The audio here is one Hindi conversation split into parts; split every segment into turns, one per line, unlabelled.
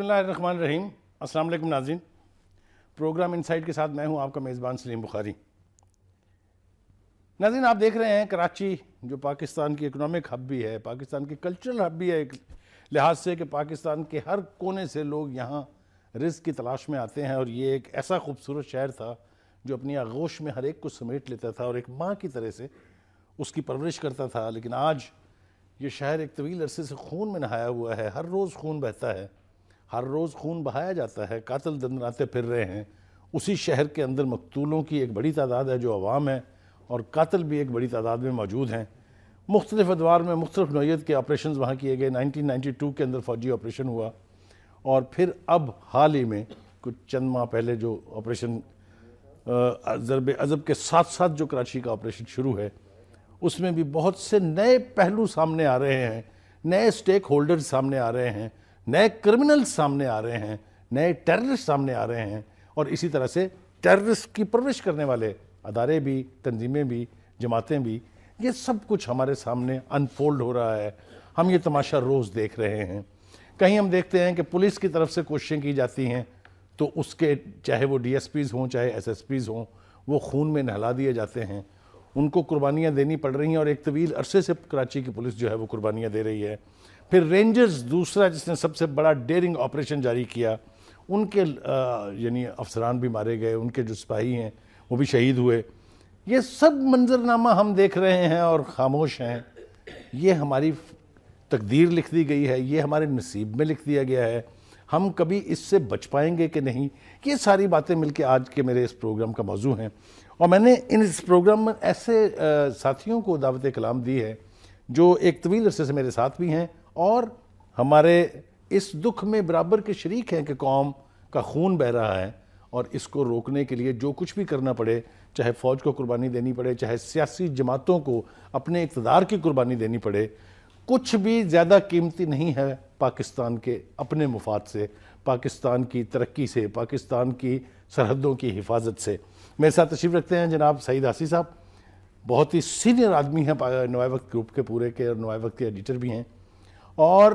बसमान रहीम अल्लाम नाजिन प्रोग्राम इनसाइड के साथ मैं हूं आपका मेज़बान सलीम बुखारी नाजिन आप देख रहे हैं कराची जो पाकिस्तान की इकनॉमिक हब भी है पाकिस्तान की कल्चरल हब भी है एक लिहाज से कि पाकिस्तान के हर कोने से लोग यहाँ रिज की तलाश में आते हैं और ये एक ऐसा खूबसूरत शहर था जो अपनी आगोश में हर एक को समेट लेता था और एक माँ की तरह से उसकी परवरिश करता था लेकिन आज ये शहर एक तवील अरसे से खून में नहाया हुआ है हर रोज़ खून बहता है हर रोज़ खून बहाया जाता है कातल दंदनाते फिर रहे हैं उसी शहर के अंदर मकतूलों की एक बड़ी तादाद है जो अवाम है और कातल भी एक बड़ी तादाद में मौजूद हैं मुख्तलिफ अदवार में मुख्तलिफ नोयत के ऑपरेशन वहाँ किए गए नाइनटीन टू के अंदर फ़ौजी ऑपरेशन हुआ और फिर अब हाल ही में कुछ चंद माह पहले जो ऑपरेशन ज़रब अज़ब के साथ साथ जो कराची का ऑपरेशन शुरू है उसमें भी बहुत से नए पहलू सामने आ रहे हैं नए स्टेक होल्डर सामने आ रहे हैं नए क्रिमिनल सामने आ रहे हैं नए टेररिस्ट सामने आ रहे हैं और इसी तरह से टेररिस्ट की परवरिश करने वाले अदारे भी तंजीमें भी जमातें भी ये सब कुछ हमारे सामने अनफोल्ड हो रहा है हम ये तमाशा रोज़ देख रहे हैं कहीं हम देखते हैं कि पुलिस की तरफ से कोशिशें की जाती हैं तो उसके चाहे वो पीज़ हों चाहे पीज़ हों वो खून में नहला दिए जाते हैं उनको कुर्बानियाँ देनी पड़ रही हैं और एक तवील अरसे से कराची की पुलिस जो है वो कुर्बानियाँ दे रही है फिर रेंजर्स दूसरा जिसने सबसे बड़ा डेयरिंग ऑपरेशन जारी किया उनके यानी अफसरान भी मारे गए उनके जो सिपाही हैं वो भी शहीद हुए ये सब मंजरनामा हम देख रहे हैं और खामोश हैं ये हमारी तकदीर लिख दी गई है ये हमारे नसीब में लिख दिया गया है हम कभी इससे बच पाएंगे कि नहीं ये सारी बातें मिलके आज के मेरे इस प्रोग्राम का मौजू हैं और मैंने इन इस प्रोग्राम में ऐसे साथियों को दावत कलाम दी है जो एक तवील अरसे से मेरे साथ भी हैं और हमारे इस दुख में बराबर के शरीक हैं कि कौम का खून बह रहा है और इसको रोकने के लिए जो कुछ भी करना पड़े चाहे फ़ौज को कुर्बानी देनी पड़े चाहे सियासी जमातों को अपने इकतदार की कुर्बानी देनी पड़े कुछ भी ज़्यादा कीमती नहीं है पाकिस्तान के अपने मुफाद से पाकिस्तान की तरक्की से पाकिस्तान की सरहदों की हिफाजत से मेरे साथ तशरीफ रखते हैं जनाब सईद हासी साहब बहुत ही सीनियर आदमी हैं नवाए वक्त ग्रुप के पूरे के और नवाए वक्त के एडिटर भी हैं और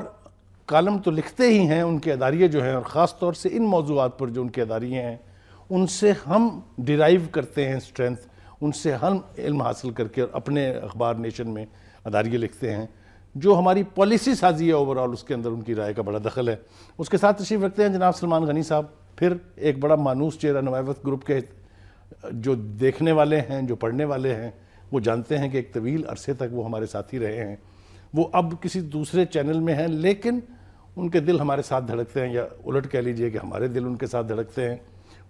कॉलम तो लिखते ही हैं उनके अदारिये जो हैं और ख़ास तौर से इन मौजूद पर जो उनके अदारिये हैं उनसे हम डिराइव करते हैं स्ट्रेंथ उनसे हम इल्म हासिल करके और अपने अखबार नेशन में अदारिये लिखते हैं जो हमारी पॉलिसी साजी है ओवरऑल उसके अंदर उनकी राय का बड़ा दखल है उसके साथ तशरीफ रखते हैं जनाब सलमान गनी साहब फिर एक बड़ा मानूस चेहरा नवावत ग्रुप के जो देखने वाले हैं जो पढ़ने वाले हैं वो जानते हैं कि एक तवील अरसे तक वो हमारे साथी रहे हैं वो अब किसी दूसरे चैनल में हैं लेकिन उनके दिल हमारे साथ धड़कते हैं या उलट कह लीजिए कि हमारे दिल उनके साथ धड़कते हैं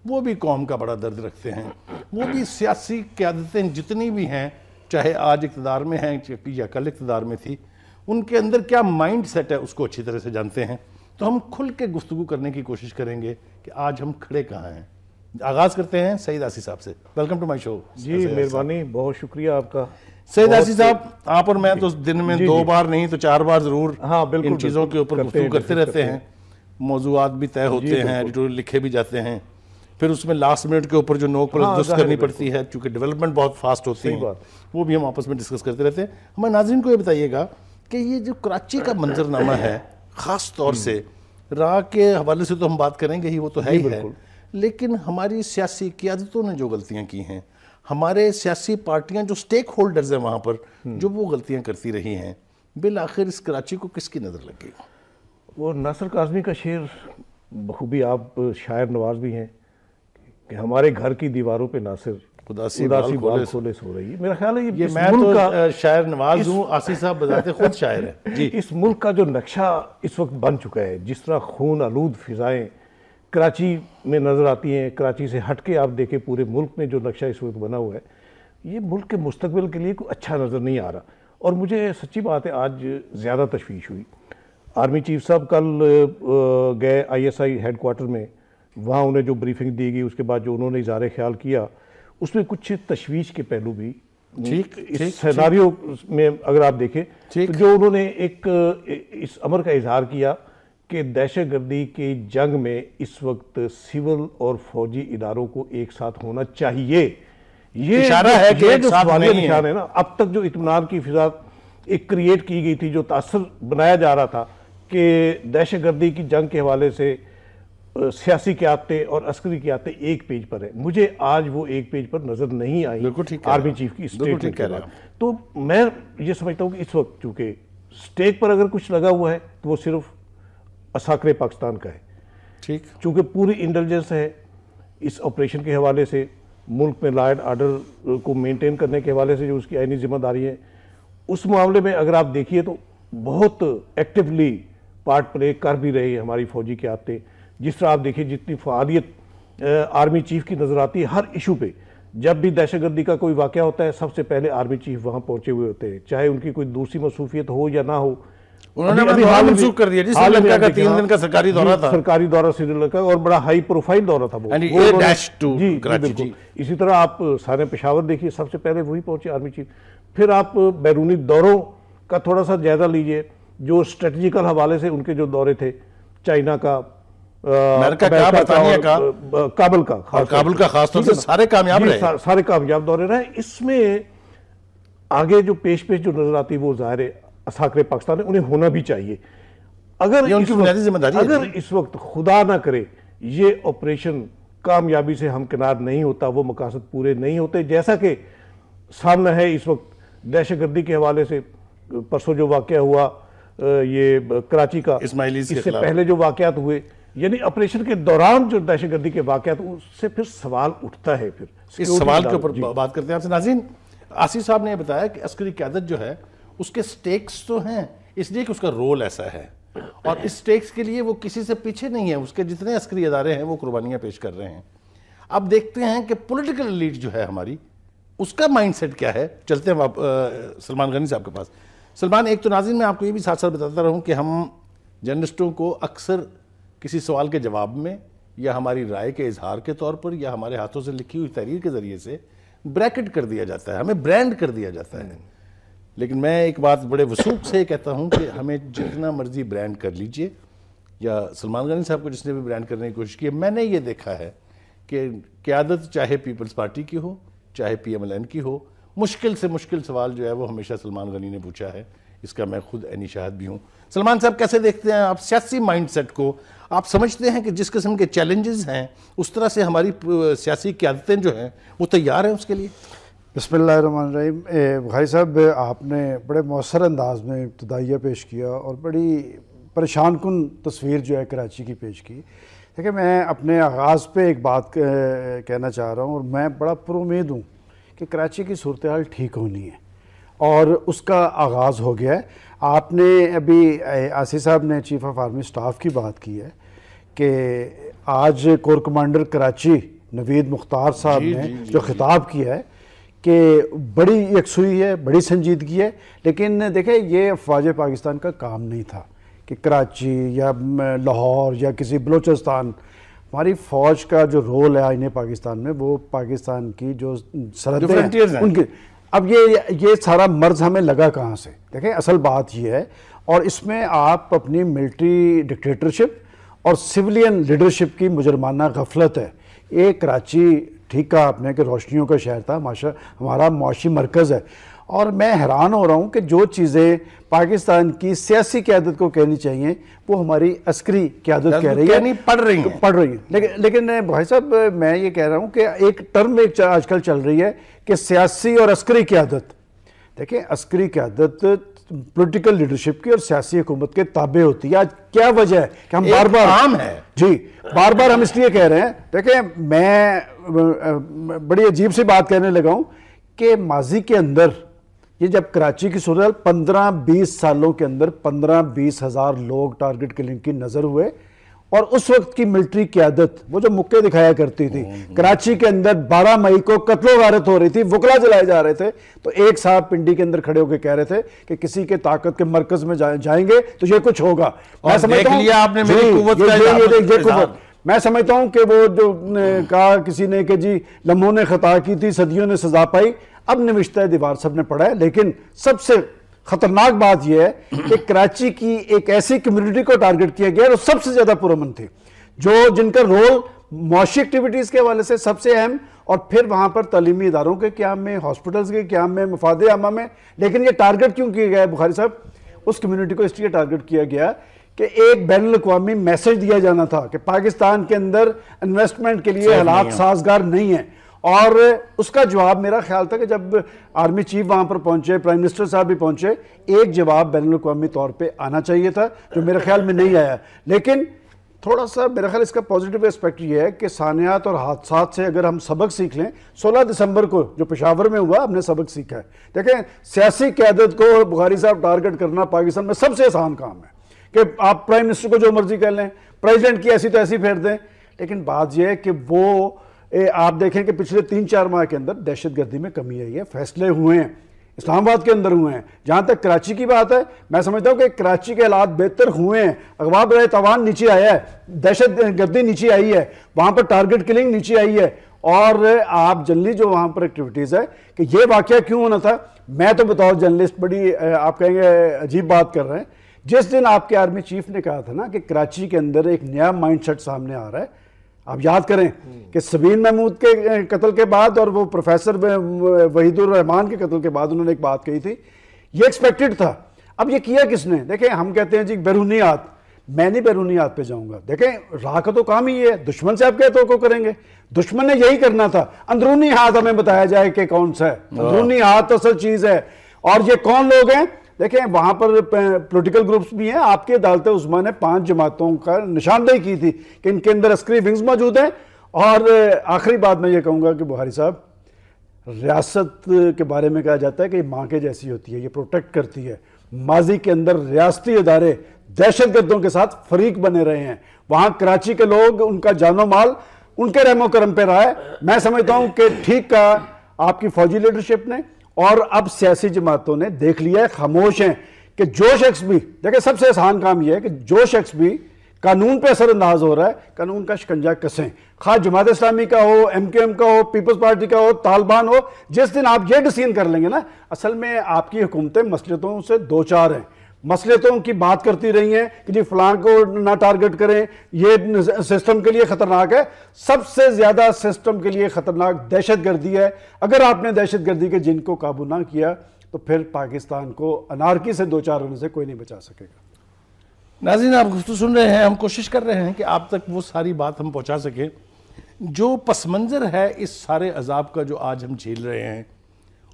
वो भी कौम का बड़ा दर्द रखते हैं वो भी सियासी क्यादतें जितनी भी हैं चाहे आज इकतदार में हैं या कल इकतदार में थी उनके अंदर क्या माइंड सेट है उसको अच्छी तरह से जानते हैं तो हम खुल के गुफ्तु करने की कोशिश करेंगे कि आज हम खड़े कहाँ हैं आगाज़ करते हैं सईद आसी साहब से वेलकम टू माई शो जी मेहरबानी बहुत शुक्रिया आपका सही आशी साहब आप और मैं तो दिन में दो बार नहीं तो चार बार जरूर हाँ बिल्कुल चीज़ों के ऊपर गुफ्तु करते रहते हैं मौजूद भी तय होते हैं एडिटोरियल लिखे भी जाते हैं फिर उसमें लास्ट मिनट के ऊपर जो नोक पर हाँ, दुरुस्त करनी पड़ती है चूँकि डेवलपमेंट बहुत फास्ट होती है वो भी हम आपस में डिस्कस करते रहते हैं हमारे नाजरन को ये बताइएगा कि ये जो कराची का मंजरनामा है ख़ास तौर हम्म। से राह के हवाले से तो हम बात करेंगे ही वो तो है ही है लेकिन हमारी सियासी क्यादतों ने जो गलतियाँ की हैं हमारे सियासी पार्टियां जो स्टेक होल्डर्स हैं वहां पर हम्म। जो वो गलतियां करती रही हैं बिल आखिर इस कराची को किसकी नज़र लगी वो नासर
काजमी का शेर बखूबी आप शायर नवाज भी हैं कि हमारे घर की दीवारों पे नासिर उदासी उदासी बाल खोले सो रही है
मेरा ख्याल है ये, ये मैं तो का शायर नवाज हूँ आसी साहब बजाते खुद
शायर हैं जी इस मुल्क का जो नक्शा इस वक्त बन चुका है जिस तरह खून आलूद फिजाएं कराची में नज़र आती हैं कराची से हट के आप देखें पूरे मुल्क में जो नक्शा इस वक्त बना हुआ है ये मुल्क के मुस्तबिल के लिए कोई अच्छा नज़र नहीं आ रहा और मुझे सच्ची बात है आज ज़्यादा तशवीश हुई आर्मी चीफ साहब कल गए आईएसआई हेडक्वार्टर में वहाँ उन्हें जो ब्रीफिंग दी गई उसके बाद जो उन्होंने इजहार ख्याल किया उसमें कुछ तशवीश के पहलू भी ठीक इस में अगर आप देखें तो जो उन्होंने एक इस अमर का इजहार किया कि दहशतगर्दी के जंग में इस वक्त सिविल और फौजी इदारों को एक साथ होना चाहिए ये इशारा है कि एक साथ नहीं है।, है ना अब तक जो इतमान की फिजा एक क्रिएट की गई थी जो तासर बनाया जा रहा था कि दहशतगर्दी की जंग के हवाले से सियासी क्याते और अस्करी क्याते एक पेज पर है मुझे आज वो एक पेज पर नजर नहीं आई बिल्कुल आर्मी चीफ की स्टेटमेंट के बाद तो मैं ये समझता हूँ कि इस वक्त चूंकि स्टेक पर अगर कुछ लगा हुआ है तो वो सिर्फ असाकरे पाकिस्तान का है ठीक चूँकि पूरी इंटेलिजेंस है इस ऑपरेशन के हवाले से मुल्क में लॉ एंड आर्डर को मेनटेन करने के हवाले से जो उसकी आइनी जिम्मेदारी है उस मामले में अगर आप देखिए तो बहुत एक्टिवली पार्ट प्ले कर भी रहे हैं हमारी फौजी के आते जिस तरह आप देखिए जितनी फालियत आर्मी चीफ की नज़र आती है हर इशू पे जब भी दहशतगर्दी का कोई वाक़ होता है सबसे पहले आर्मी चीफ वहाँ पहुँचे हुए होते हैं चाहे उनकी कोई दूसरी मसूफियत हो या ना हो उन्होंने अभी हाल मनसूख कर दिया जी श्रीलंका का तीन दिन का सरकारी दौरा था सरकारी दौरा श्रीलंका और बड़ा हाई प्रोफाइल दौरा था वो, वो डैश टू जी, जी, इसी तरह आप सारे पेशावर देखिए सबसे पहले वही पहुंचे आर्मी चीफ फिर आप बैरूनी दौरों का थोड़ा सा जायजा लीजिए जो स्ट्रेटजिकल हवाले से उनके जो दौरे थे चाइना का काबुल का काबुल का खासतौर से सारे कामयाब रहे सारे कामयाब दौरे रहे इसमें आगे जो पेश पेश जो नजर आती है वो जाहिर है असाकर पाकिस्तान है उन्हें होना भी चाहिए अगर जिम्मेदारी अगर इस वक्त खुदा ना करे ये ऑपरेशन कामयाबी से हमकिनार नहीं होता वो मकासद पूरे नहीं होते जैसा कि सामना है इस वक्त दहशतगर्दी के हवाले से परसों जो वाक़ हुआ ये कराची का इससे पहले जो वाक़ात हुए यानी ऑपरेशन के दौरान जो दहशतगर्दी के वाक़ात उससे फिर सवाल उठता है फिर इस सवाल के ऊपर बात करते हैं आपसे नाजीन आसिफ साहब ने बताया कि अस्करी क्यादत जो
है उसके स्टेक्स तो हैं इसलिए कि उसका रोल ऐसा है और इस स्टेक्स के लिए वो किसी से पीछे नहीं है उसके जितने अस्करी अदारे हैं वो कुर्बानियाँ पेश कर रहे हैं अब देखते हैं कि पोलिटिकल लीड जो है हमारी उसका माइंड क्या है चलते हैं आप सलमान गनी साहब के पास सलमान एक तो नाजिन मैं आपको ये भी साथ साथ बताता रहूँ कि हम जर्नलिस्टों को अक्सर किसी सवाल के जवाब में या हमारी राय के इजहार के तौर पर या हमारे हाथों से लिखी हुई तहरीर के ज़रिए से ब्रैकेट कर दिया जाता है हमें ब्रांड कर दिया जाता है लेकिन मैं एक बात बड़े वसूख से कहता हूँ कि हमें जितना मर्जी ब्रांड कर लीजिए या सलमान गनी साहब को जिसने भी ब्रांड करने की कोशिश की मैंने ये देखा है कि क्यादत चाहे पीपल्स पार्टी की हो चाहे पीएमएलएन की हो मुश्किल से मुश्किल सवाल जो है वो हमेशा सलमान गनी ने पूछा है इसका मैं खुद ऐनी शाहद भी हूँ सलमान साहब कैसे देखते हैं आप सियासी माइंडसेट को आप समझते हैं कि जिस किस्म के चैलेंजेस हैं उस तरह से हमारी सियासी क्यादतें जो हैं वो तैयार हैं उसके लिए
बसमीम भाई साहब आपने बड़े मौसर अंदाज में इब्तदाइया पेश किया और बड़ी परेशान कन तस्वीर जो है कराची की पेश की देखिए मैं अपने आगाज़ पे एक बात कहना चाह रहा हूँ और मैं बड़ा पुरुद हूँ कि कराची की सूरत हाल ठीक होनी है और उसका आगाज़ हो गया है आपने अभी आसी साहब ने चीफ़ ऑफ आर्मी स्टाफ की बात की है कि आज कोर कमांडर कराची नवीद मुख्तार साहब ने जी, जो खिताब किया है कि बड़ी यकसुई है बड़ी संजीदगी है लेकिन देखें ये अफवाज पाकिस्तान का काम नहीं था कि कराची या लाहौर या किसी बलूचिस्तान हमारी फ़ौज का जो रोल है आईने पाकिस्तान में वो पाकिस्तान की जो सरहद उनके अब ये ये सारा मर्ज हमें लगा कहाँ से देखें असल बात ये है और इसमें आप अपनी मिलिट्री डिक्टेटरशिप और सिविलियन लीडरशिप की मुजरमाना गफलत है ये कराची ठीक कहा आपने कि रोशनियों का शहर था माशा हमारा मुशी मरकज़ है और मैं हैरान हो रहा हूँ कि जो चीज़ें पाकिस्तान की सियासी क्यादत को कहनी चाहिए वो हमारी अस्करी क्यादत कह रही है नहीं पढ़ रही है पढ़ रही है लेकिन लेकिन भाई साहब मैं ये कह रहा हूँ कि एक टर्म एक आजकल चल रही है कि सियासी और अस्करी क्यादत देखें अस्करी क्यादत पॉलिटिकल लीडरशिप की और सियासी हुकूमत के ताबे होती है आज क्या वजह है कि हम बार बार आम है जी बार बार हम इसलिए कह रहे हैं देखें मैं बड़ी अजीब सी बात कहने लगा हूँ कि माजी के अंदर ये जब कराची की सूरत पंद्रह बीस सालों के अंदर पंद्रह बीस हजार लोग टारगेट किलिंग की नज़र हुए और उस वक्त की मिलिट्री क्यादत वो जो मुक्के दिखाया करती थी कराची के अंदर 12 मई को कत्लो गारत हो रही थी वकला जलाए जा रहे थे तो एक साहब पिंडी के अंदर खड़े होकर कह रहे थे कि किसी के ताकत के मरकज में जा, जाएंगे तो ये कुछ होगा मैं समझता मैं समझता हूं कि वो जो हम्म। कहा किसी ने कि जी लम्हों ने खता की थी सदियों ने सजा पाई अब निविश्ता दीवार सब ने पढ़ा है लेकिन सबसे खतरनाक बात यह है कि कराची की एक ऐसी कम्युनिटी को टारगेट किया गया जो सबसे ज्यादा पुरमन थे जो जिनका रोल मुशी एक्टिविटीज़ के हवाले से सबसे अहम और फिर वहाँ पर तलीमी इदारों के क्याम में हॉस्पिटल्स के क्याम में मफाद आमा में लेकिन ये टारगेट क्यों किया गया बुखारी साहब उस कम्युनिटी को इसलिए टारगेट किया गया कि एक बैन अवी मैसेज दिया जाना था कि पाकिस्तान के अंदर इन्वेस्टमेंट के लिए हालात साजगार नहीं है और उसका जवाब मेरा ख्याल था कि जब आर्मी चीफ वहाँ पर पहुँचे प्राइम मिनिस्टर साहब भी पहुँचे एक जवाब बैन अवी तौर पर आना चाहिए था जो मेरे ख्याल में नहीं आया लेकिन थोड़ा सा मेरा ख्याल इसका पॉजिटिव एस्पेक्ट ये है कि सानियात और हादसा से अगर हम सबक सीख लें 16 दिसंबर को जो पेशावर में हुआ हमने सबक सीखा है देखें सियासी क्यादत को बुखारी साहब टारगेट करना पाकिस्तान में सबसे आसान काम है कि आप प्राइम मिनिस्टर को जो मर्जी कह लें प्रेजिडेंट की ऐसी तो ऐसी फेर दें लेकिन बात यह है कि वो ए, आप देखें कि पिछले तीन चार माह के अंदर दहशत गर्दी में कमी आई है फैसले हुए हैं इस्लामाबाद के अंदर हुए हैं जहाँ तक कराची की बात है मैं समझता हूँ कि कराची के हालात बेहतर हुए हैं अगवा बरए तवान नीचे आया है दहशत गर्दी नीचे आई है वहाँ पर टारगेट किलिंग नीचे आई है और आप जनली जो वहाँ पर एक्टिविटीज़ है कि ये वाक्य क्यों होना था मैं तो बताओ जर्नलिस्ट बड़ी आप कहेंगे अजीब बात कर रहे हैं जिस दिन आपके आर्मी चीफ ने कहा था ना कि कराची के अंदर एक नया माइंड सामने आ रहा है आप याद करें कि सबीन महमूद के कत्ल के बाद और वो प्रोफेसर वहीदुररहमान के कत्ल के बाद उन्होंने एक बात कही थी ये एक्सपेक्टेड था अब ये किया किसने देखें हम कहते हैं जी बैरूनीत मैं नहीं बैरूनीत पे जाऊंगा देखें राह का तो काम ही है दुश्मन से आप हो तो करेंगे दुश्मन ने यही करना था अंदरूनी हाथ हमें बताया जाए कि कौन सा है अंदरूनी हाथ तो असल चीज है और ये कौन लोग हैं देखें वहाँ पर पोलिटिकल ग्रुप्स भी हैं आपकी अदालत उस्मा ने पांच जमातों का निशानदेही की थी कि इनके अंदर अस्करी विंग्स मौजूद हैं और आखिरी बात मैं ये कहूँगा कि बुहारी साहब रियासत के बारे में कहा जाता है कि माँ के जैसी होती है ये प्रोटेक्ट करती है माजी के अंदर रियाती इदारे दहशत गर्दों के साथ फरीक बने रहे हैं वहाँ कराची के लोग उनका जानो माल उनके रहमो करम रहा है मैं समझता हूँ कि ठीक कहा आपकी फौजी लीडरशिप ने और अब सियासी जमातों ने देख लिया है खामोश हैं कि जो शख्स भी देखिए सबसे आसान काम यह है कि जो शख्स भी कानून पर असरअंदाज हो रहा है कानून का शिकंजा कसें खा जमात इस्लामी का हो एम क्यू एम का हो पीपल्स पार्टी का हो तालिबान हो जिस दिन आप ये डिसीजन कर लेंगे ना असल में आपकी हुकूमतें मस्जिदों से दो चार हैं मसले तो उनकी बात करती रही हैं कि जी फलां को ना टारगेट करें ये सिस्टम के लिए ख़तरनाक है सबसे ज़्यादा सिस्टम के लिए ख़तरनाक दहशत गर्दी है अगर आपने दहशत गर्दी के जिनको काबू ना किया तो फिर पाकिस्तान
को अनारकी से दो चार होने से कोई नहीं बचा सकेगा नाजीन आप गुफ्तु सुन रहे हैं हम कोशिश कर रहे हैं कि आप तक वो सारी बात हम पहुँचा सकें जो पस मंज़र है इस सारे अजाब का जो आज हम झेल रहे हैं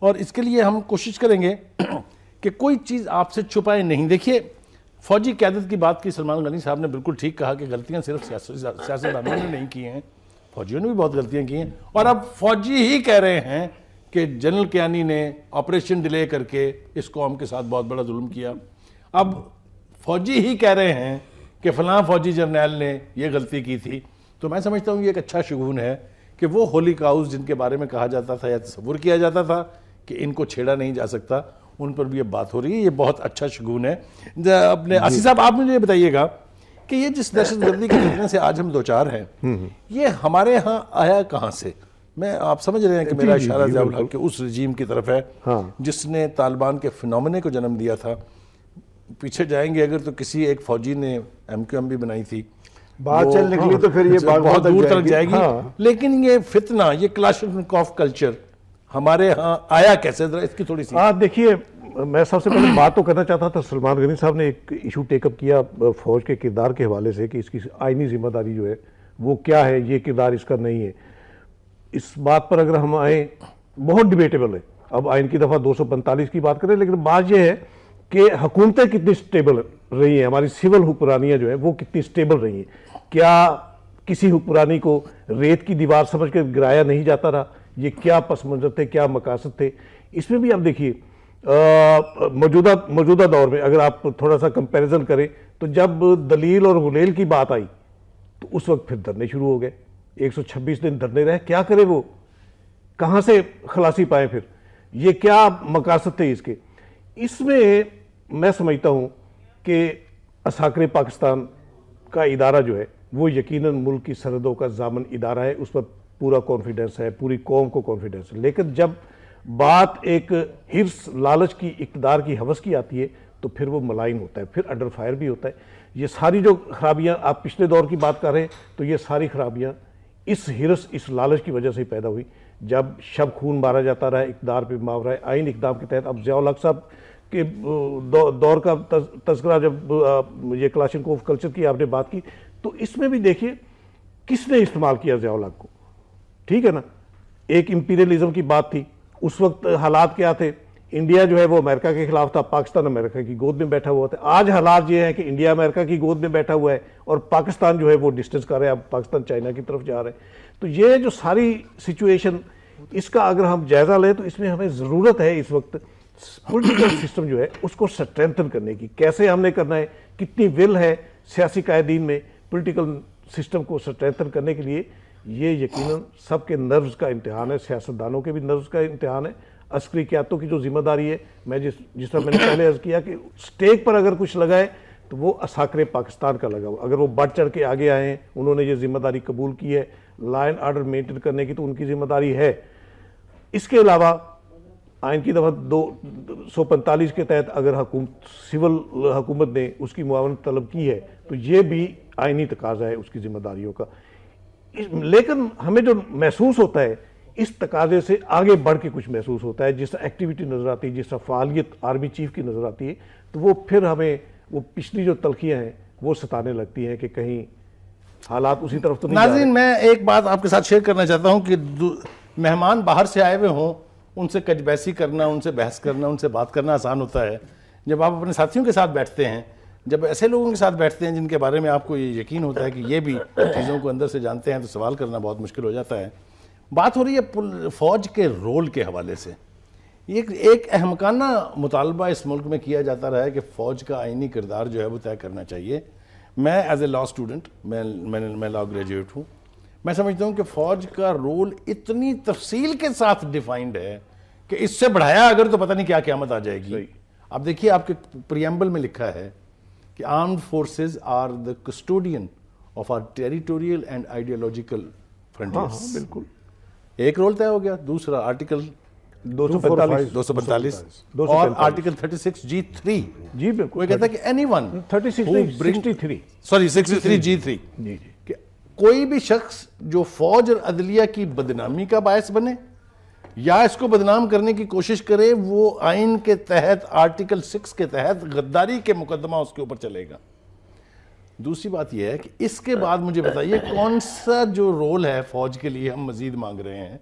और इसके लिए हम कोशिश करेंगे कि कोई चीज़ आपसे छुपाए नहीं देखिए फौजी क्यादत की बात की सलमान गनी साहब ने बिल्कुल ठीक कहा कि गलतियां सिर्फ सियासतदानों ने नहीं की हैं फौजियों ने भी बहुत गलतियां की हैं और अब फौजी ही कह रहे हैं कि जनरल कियानी ने ऑपरेशन डिले करके इस कौम के साथ बहुत बड़ा जुल्म किया अब फौजी ही कह रहे हैं कि फलां फौजी जर्नैल ने यह गलती की थी तो मैं समझता हूँ ये एक अच्छा शगुन है कि वो होली काउस जिनके बारे में कहा जाता था या तस्वुर किया जाता था कि इनको छेड़ा नहीं जा सकता उन पर भी अब बात हो रही है ये बहुत अच्छा शगुन है अपने आसिफ साहब आप मुझे बताइएगा कि ये जिस दहशत गर्दी के खतरे से आज हम दो चार हैं हम्म, हम्म। ये हमारे यहाँ आया कहाँ से मैं आप समझ रहे हैं कि मेरा इशारा जयाबुल के उस रजीम की तरफ है हाँ। जिसने तालिबान के फिनमिने को जन्म दिया था पीछे जाएंगे अगर तो किसी एक फौजी ने एम क्यू एम भी बनाई थी बात चल निकली हाँ, तो फिर ये अच्छा, बहुत दूर तक जाएगी हाँ। लेकिन ये फितना ये क्लाश कल्चर हमारे यहाँ आया कैसे जरा इसकी थोड़ी सी हाँ
देखिए मैं सबसे पहले बात तो करना चाहता था सलमान गनी साहब ने एक इशू टेकअप किया फौज के किरदार के हवाले से कि इसकी आइनी जिम्मेदारी जो है वो क्या है ये किरदार इसका नहीं है इस बात पर अगर हम आए बहुत डिबेटेबल है अब आइन की दफ़ा 245 की बात करें लेकिन बात यह है कि हुकूमतें कितनी स्टेबल रही हैं हमारी सिविल हुक्मरानियाँ जो हैं वो कितनी स्टेबल रही हैं क्या किसी हुक्मरानी को रेत की दीवार समझ कर गिराया नहीं जाता रहा ये क्या पस मंजर थे क्या मकासद थे इसमें भी आप देखिए मौजूदा मौजूदा दौर में अगर आप थोड़ा सा कंपैरिजन करें तो जब दलील और गुलेल की बात आई तो उस वक्त फिर धरने शुरू हो गए 126 दिन धरने रहे क्या करे वो कहाँ से खलासी पाए फिर ये क्या मकासद थे इसके इसमें मैं समझता हूँ कि असाकर पाकिस्तान का इदारा जो है वो यकीनन मुल्क की सरहदों का जामन इदारा है उस पर पूरा कॉन्फिडेंस है पूरी कौम को कॉन्फिडेंस है लेकिन जब बात एक हिर्स लालच की इकदार की हवस की आती है तो फिर वो मलाइन होता है फिर अंडर फायर भी होता है ये सारी जो खराबियाँ आप पिछले दौर की बात कर रहे हैं तो ये सारी खराबियाँ इस हिरस इस लालच की वजह से ही पैदा हुई जब शब खून मारा जाता रहा इकदार पर मावरा आइन इकदाम के तहत अब जयालक साहब के दौर का तस्करा जब ये क्लाशन कोफ कल्चर की आपने बात की तो इसमें भी देखिए किसने इस्तेमाल किया जयालक को ठीक है ना एक इम्पीरियलिज्म की बात थी उस वक्त हालात क्या थे इंडिया जो है वो अमेरिका के खिलाफ था पाकिस्तान अमेरिका की गोद में बैठा हुआ था आज हालात ये हैं कि इंडिया अमेरिका की गोद में बैठा हुआ है और पाकिस्तान जो है वो डिस्टेंस कर रहे हैं अब पाकिस्तान चाइना की तरफ जा रहे हैं तो ये जो सारी सिचुएशन इसका अगर हम जायज़ा लें तो इसमें हमें ज़रूरत है इस वक्त पोलिटिकल सिस्टम जो है उसको स्ट्रेंथन करने की कैसे हमने करना है कितनी विल है सियासी कायदीन में पोलिटिकल सिस्टम को स्ट्रेंथन करने के लिए ये यकीनन सबके नर्व्स का इम्तहान है सियासतदानों के भी नर्व्स का इम्तहान है क्यातों की जो जिम्मेदारी है मैं जिस जिस तरह मैंने पहले अर्ज किया कि स्टेक पर अगर कुछ लगाए तो वो असाकरे पाकिस्तान का लगा हुआ अगर वो बढ़ चढ़ के आगे आए हैं उन्होंने ये जिम्मेदारी कबूल की है लाइन एंड आर्डर मेंटेन करने की तो उनकी जिम्मेदारी है इसके अलावा आयन की दफा दो सौ पैंतालीस के तहत अगर सिविल हुकूमत ने उसकी मुआवन तलब की है तो ये भी आइनी तकाजा है उसकी जिम्मेदारियों का लेकिन हमें जो महसूस होता है इस तकाजे से आगे बढ़ के कुछ महसूस होता है जिस तरह एक्टिविटी नज़र आती है जिस तरह फालियत आर्मी चीफ की नज़र आती है तो वो फिर हमें वो पिछली जो तलखियाँ हैं वो सताने लगती हैं कि कहीं हालात उसी तरफ तो नाजिन
मैं एक बात आपके साथ शेयर करना चाहता हूँ कि मेहमान बाहर से आए हुए हों उनसे कजबैसी करना उनसे बहस करना उनसे बात करना आसान होता है जब आप अपने साथियों के साथ बैठते हैं जब ऐसे लोगों के साथ बैठते हैं जिनके बारे में आपको ये यकीन होता है कि ये भी चीज़ों को अंदर से जानते हैं तो सवाल करना बहुत मुश्किल हो जाता है बात हो रही है फौज के रोल के हवाले से ये एक अहमकाना मुतालबा इस मुल्क में किया जाता रहा है कि फ़ौज का आइनी किरदार जो है वो तय करना चाहिए मैं एज ए लॉ स्टूडेंट मैं मैं मैं लॉ ग्रेजुएट हूँ मैं समझता हूँ कि फ़ौज का रोल इतनी तफसील के साथ डिफाइंड है कि इससे बढ़ाया अगर तो पता नहीं क्या क्यामत आ जाएगी आप देखिए आपके प्रियम्बल में लिखा है कि armed forces are the custodian of our territorial and ideological frontiers बिल्कुल एक रोल तय हो गया दूसरा आर्टिकल दो सौ पैंतालीस दो सौ जी दो सौ आर्टिकल वो कहता है कि any one thirty six sorry three G three कोई भी शख्स जो फौज और अदलिया की बदनामी का बायस बने या इसको बदनाम करने की कोशिश करे वो आइन के तहत आर्टिकल सिक्स के तहत गद्दारी के मुकदमा उसके ऊपर चलेगा दूसरी बात यह है कि इसके बाद मुझे बताइए कौन सा जो रोल है फौज के लिए हम मजीद मांग रहे हैं